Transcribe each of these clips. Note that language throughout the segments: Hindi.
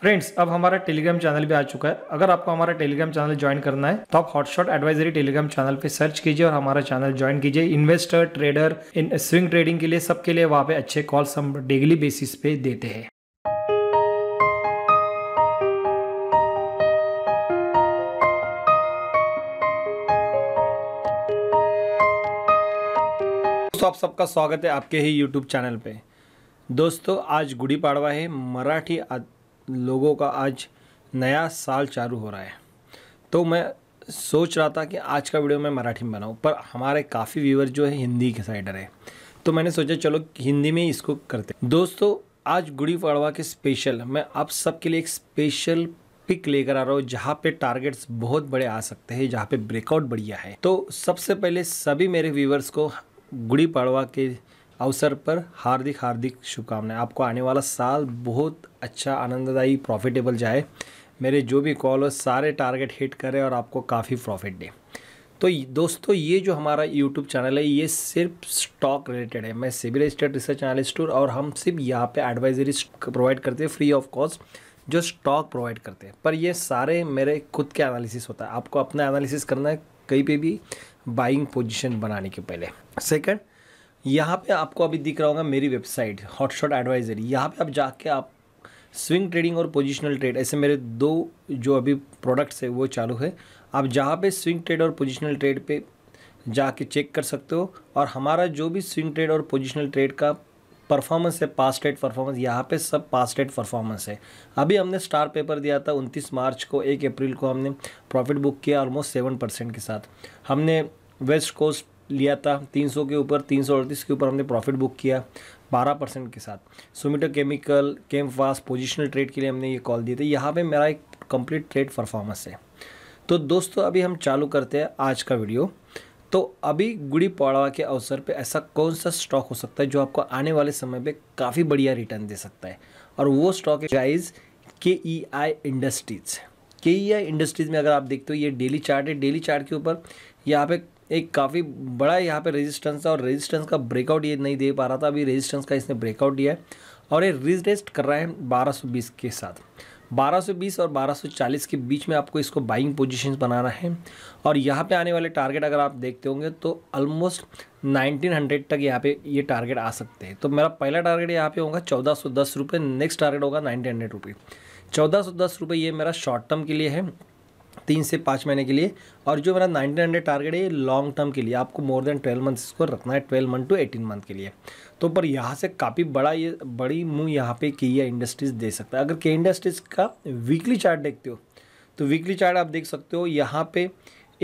फ्रेंड्स अब हमारा टेलीग्राम चैनल भी आ चुका है अगर आपको हमारा टेलीग्राम चैनल ज्वाइन करना है तो आप हॉटशॉट एडवाइजरी टेलीग्राम चैनल पे सर्च कीजिए और हमारा चैनल ज्वाइन कीजिए investor trader in swing trading के लिए सबके लिए वहाँ पे अच्छे कॉल्स हम डेली बेसिस पे देते हैं दोस्तों आप सबका स्वागत है आपके ही यूट्यूब चैनल पे दोस्तों आज गुड़ी पाड़वा है मराठी लोगों का आज नया साल चालू हो रहा है तो मैं सोच रहा था कि आज का वीडियो मैं मराठी में बनाऊँ पर हमारे काफ़ी व्यूवर जो है हिंदी के साइडर है तो मैंने सोचा चलो हिंदी में इसको करते दोस्तों आज गुड़ी पड़वा के स्पेशल मैं आप सबके लिए एक स्पेशल पिक लेकर आ रहा हूँ जहाँ पे टारगेट्स बहुत बड़े आ सकते हैं जहाँ पे ब्रेकआउट बढ़िया है तो सबसे पहले सभी मेरे व्यूवर्स को गुड़ी पड़वा के अवसर पर हार्दिक हार्दिक शुभकामनाएं आपको आने वाला साल बहुत अच्छा आनंददायी प्रॉफिटेबल जाए मेरे जो भी कॉल हो सारे टारगेट हिट करें और आपको काफ़ी प्रॉफिट दे तो दोस्तों ये जो हमारा यूट्यूब चैनल है ये सिर्फ स्टॉक रिलेटेड है मैं सिविल रजिस्टर्ड रिसर्च एनालिस्ट हूँ और हम सिर्फ यहाँ पे एडवाइजरी प्रोवाइड करते हैं फ्री ऑफ कॉस्ट जो स्टॉक प्रोवाइड करते हैं पर ये सारे मेरे खुद के एनालिसिस होता है आपको अपना एनालिसिस करना है कहीं पे भी बाइंग पोजीशन बनाने के पहले सेकंड यहाँ पे आपको अभी दिख रहा होगा मेरी वेबसाइट हॉटशॉट एडवाइजरी यहाँ पे आप जाके आप स्विंग ट्रेडिंग और पोजिशनल ट्रेड ऐसे मेरे दो जो अभी प्रोडक्ट्स है वो चालू है आप जहाँ पे स्विंग ट्रेड और पोजिशनल ट्रेड पे जाके चेक कर सकते हो और हमारा जो भी स्विंग ट्रेड और पोजिशनल ट्रेड का परफॉर्मेंस है पास्ट ट्रेड परफॉर्मेंस यहाँ पे सब पास्ट ट्रेड परफॉर्मेंस है अभी हमने स्टार पेपर दिया था 29 मार्च को 1 अप्रैल को हमने प्रॉफिट बुक किया ऑलमोस्ट सेवन परसेंट के साथ हमने वेस्ट कोस्ट लिया था 300 के ऊपर तीन के ऊपर हमने प्रॉफिट बुक किया 12 परसेंट के साथ सुमिटो केमिकल केमफास पोजिशनल ट्रेड के लिए हमने ये कॉल दिए थे यहाँ पे मेरा एक कंप्लीट ट्रेड परफॉर्मेंस है तो दोस्तों अभी हम चालू करते हैं आज का वीडियो तो अभी गुड़ी पड़वा के अवसर पे ऐसा कौन सा स्टॉक हो सकता है जो आपको आने वाले समय पे काफ़ी बढ़िया रिटर्न दे सकता है और वो स्टॉक है गाइज के ई आई इंडस्ट्रीज़ के ई आई इंडस्ट्रीज़ में अगर आप देखते हो ये डेली चार्ट है डेली चार्ट के ऊपर यहाँ पे एक काफ़ी बड़ा यहाँ पे रेजिस्टेंस था और रेजिस्टेंस का ब्रेकआउट ये नहीं दे पा रहा था अभी रेजिस्टेंस का इसने ब्रेकआउट दिया है और ये रिजेस्ट कर रहा है 1220 के साथ 1220 और 1240 के बीच में आपको इसको बाइंग पोजीशंस बनाना है और यहाँ पे आने वाले टारगेट अगर आप देखते होंगे तो ऑलमोस्ट 1900 तक यहाँ पे ये टारगेट आ सकते हैं तो मेरा पहला टारगेट यहाँ पे होगा चौदह सौ नेक्स्ट टारगेट होगा नाइनटीन हंड्रेड चौदह सौ दस रुपये ये मेरा शॉर्ट टर्म के लिए है तीन से पाँच महीने के लिए और जो मेरा नाइनटीन हंड्रेड टारगेट है ये लॉन्ग टर्म के लिए आपको मोर देन ट्वेल्व मंथ्स इसको रखना है twelve month to eighteen month के लिए तो पर यहाँ से काफ़ी बड़ा ये बड़ी मुँह यहाँ पे के इंडस्ट्रीज़ e दे सकता है अगर के इंडस्ट्रीज़ e का वीकली चार्ट देखते हो तो वीकली चार्ट आप देख सकते हो यहाँ पर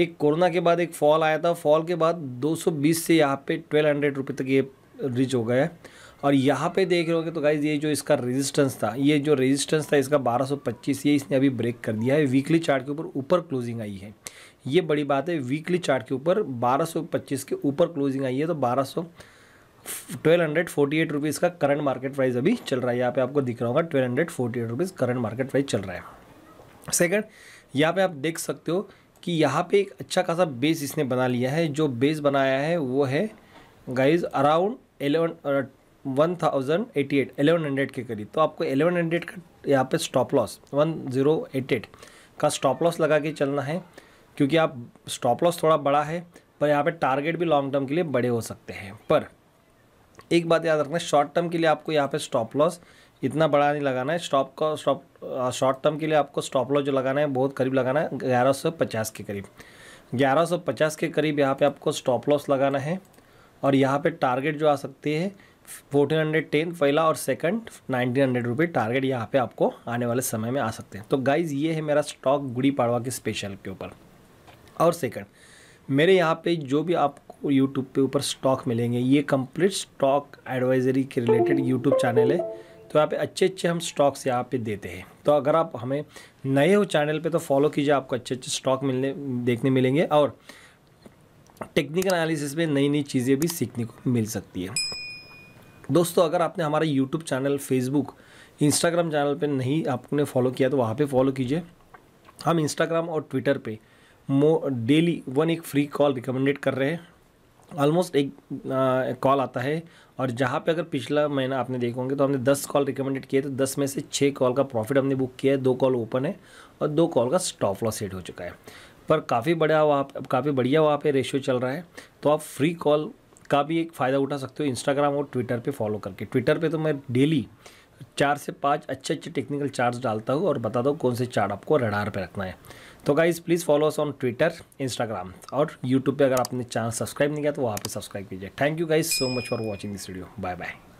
एक कोरोना के बाद एक फॉल आया था फॉल के बाद दो से यहाँ पे ट्वेल्व हंड्रेड रुपये तक ये रीच हो गया है और यहाँ पे देख रहे हो तो गाइज ये जो इसका रेजिस्टेंस था ये जो रेजिस्टेंस था इसका 1225 ये इसने अभी ब्रेक कर दिया है वीकली चार्ट के ऊपर ऊपर क्लोजिंग आई है ये बड़ी बात है वीकली चार्ट के ऊपर 1225 के ऊपर क्लोजिंग आई है तो बारह सौ twelve hundred forty eight rupees का करंट मार्केट प्राइस अभी चल रहा है यहाँ पे आपको दिख रहा होगा twelve hundred forty eight rupees current market price चल रहा है सेकेंड यहाँ पे आप देख सकते हो कि यहाँ पे एक अच्छा खासा बेस इसने बना लिया है जो बेस बनाया है वो है guys around eleven one thousand eighty eight eleven hundred के करीब तो आपको एलेवन हंड्रेड का यहाँ पे stop loss one zero eight eight का स्टॉप लॉस लगा के चलना है क्योंकि आप स्टॉप लॉस थोड़ा बड़ा है पर यहाँ पे टारगेट भी लॉन्ग टर्म के लिए बड़े हो सकते हैं पर एक बात याद रखना शॉर्ट टर्म के लिए आपको यहाँ पे स्टॉप लॉस इतना बड़ा नहीं लगाना है स्टॉप का स्टॉप शॉर्ट टर्म के लिए आपको स्टॉप लॉस जो लगाना है बहुत करीब लगाना है ग्यारह सौ पचास के करीब ग्यारह सौ पचास के करीब यहाँ पर आपको स्टॉप लॉस लगाना है और यहाँ पे टारगेट जो आ सकती है फोर्टीन हंड्रेड टेन पहला और second nineteen hundred rupee target यहाँ पे आपको आने वाले समय में आ सकते हैं तो गाइज ये है मेरा स्टॉक गुड़ी पाड़वा के स्पेशल के ऊपर और सेकंड मेरे यहाँ पे जो भी आपको यूट्यूब पे ऊपर स्टॉक मिलेंगे ये कंप्लीट स्टॉक एडवाइजरी के रिलेटेड यूट्यूब चैनल है तो यहाँ पे अच्छे अच्छे हम स्टॉक्स यहाँ पे देते हैं तो अगर आप हमें नए हो चैनल पे तो फॉलो कीजिए आपको अच्छे अच्छे स्टॉक मिलने देखने मिलेंगे और टेक्निकल एनालिसिस में नई नई चीज़ें भी सीखने को मिल सकती है दोस्तों अगर आपने हमारा YouTube channel Facebook Instagram channel पे नहीं आपने फॉलो किया तो वहाँ पे फॉलो कीजिए हम इंस्टाग्राम और ट्विटर पे मो डेली वन एक फ्री कॉल रिकमेंडेड कर रहे हैं ऑलमोस्ट एक कॉल आता है और जहाँ पे अगर पिछला महीना आपने देखोगे तो हमने दस कॉल रिकमेंडेड किए तो दस में से छः कॉल का प्रॉफिट हमने बुक किया है दो कॉल ओपन है और दो कॉल का स्टॉप लॉस सेट हो चुका है पर काफ़ी बड़ा वहाँ काफ़ी बढ़िया वहाँ पे रेशियो चल रहा है तो आप फ्री कॉल का भी एक फ़ायदा उठा सकते हो इंस्टाग्राम और ट्विटर पे फॉलो करके ट्विटर पे तो मैं डेली चार से पाँच अच्छे अच्छे टेक्निकल चार्ज डालता हूँ और बताता हूँ कौन से चार्ट आपको रडार पे रखना है तो guys please follow us on Twitter Instagram और यूट्यूब पर अगर आपने चैनल सब्सक्राइब नहीं किया तो वहाँ पर सब्सक्राइब कीजिए thank you guys so much for watching this video bye bye